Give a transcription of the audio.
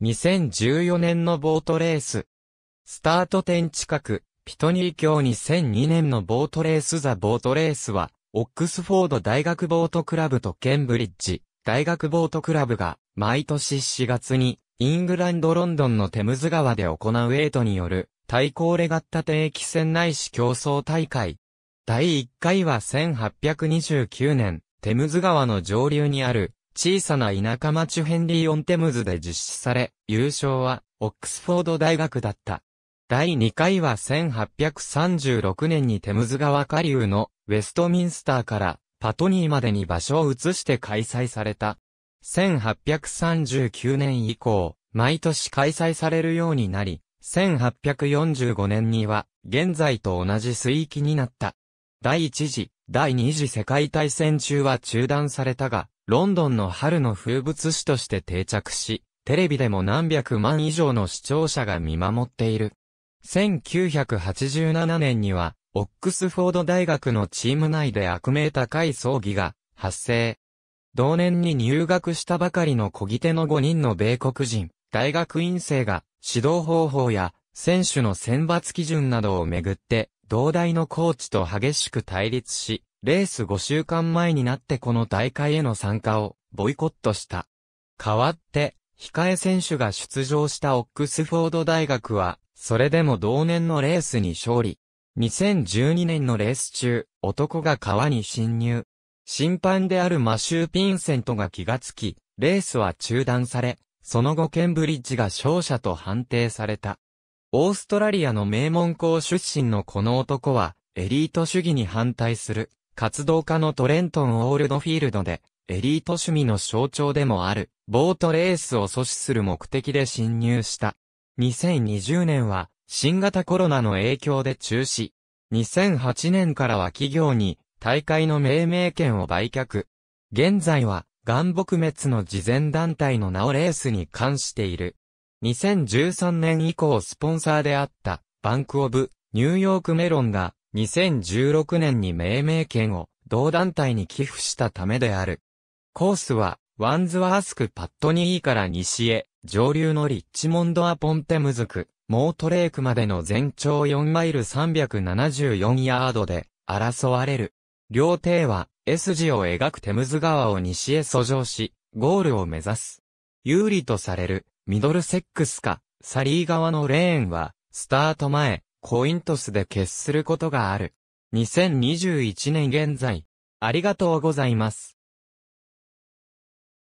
2014年のボートレース。スタート点近く、ピトニー教2002年のボートレースザボートレースは、オックスフォード大学ボートクラブとケンブリッジ大学ボートクラブが毎年4月にイングランドロンドンのテムズ川で行うエイトによる対抗レガッタ定期船内市競争大会。第1回は1829年テムズ川の上流にある小さな田舎町ヘンリー・オンテムズで実施され、優勝は、オックスフォード大学だった。第2回は1836年にテムズ川下流のウェストミンスターからパトニーまでに場所を移して開催された。1839年以降、毎年開催されるようになり、1845年には現在と同じ水域になった。第一次第二次世界大戦中は中断されたが、ロンドンの春の風物詩として定着し、テレビでも何百万以上の視聴者が見守っている。1987年には、オックスフォード大学のチーム内で悪名高い葬儀が発生。同年に入学したばかりの小木手の5人の米国人、大学院生が指導方法や選手の選抜基準などをめぐって同大のコーチと激しく対立し、レース5週間前になってこの大会への参加をボイコットした。代わって、控え選手が出場したオックスフォード大学は、それでも同年のレースに勝利。2012年のレース中、男が川に侵入。審判であるマシュー・ピンセントが気がつき、レースは中断され、その後ケンブリッジが勝者と判定された。オーストラリアの名門校出身のこの男は、エリート主義に反対する、活動家のトレントン・オールドフィールドで、エリート趣味の象徴でもある、ボートレースを阻止する目的で侵入した。2020年は、新型コロナの影響で中止。2008年からは企業に、大会の命名権を売却。現在は、岩木滅の慈善団体の名をレースに関している。2013年以降スポンサーであったバンクオブニューヨークメロンが2016年に命名権を同団体に寄付したためである。コースはワンズワースクパットニーから西へ上流のリッチモンドアポンテムズクモートレークまでの全長4マイル374ヤードで争われる。両艇は S 字を描くテムズ川を西へ遡上し、ゴールを目指す。有利とされるミドルセックスか、サリー側のレーンは、スタート前、コイントスで決することがある。2021年現在、ありがとうございます。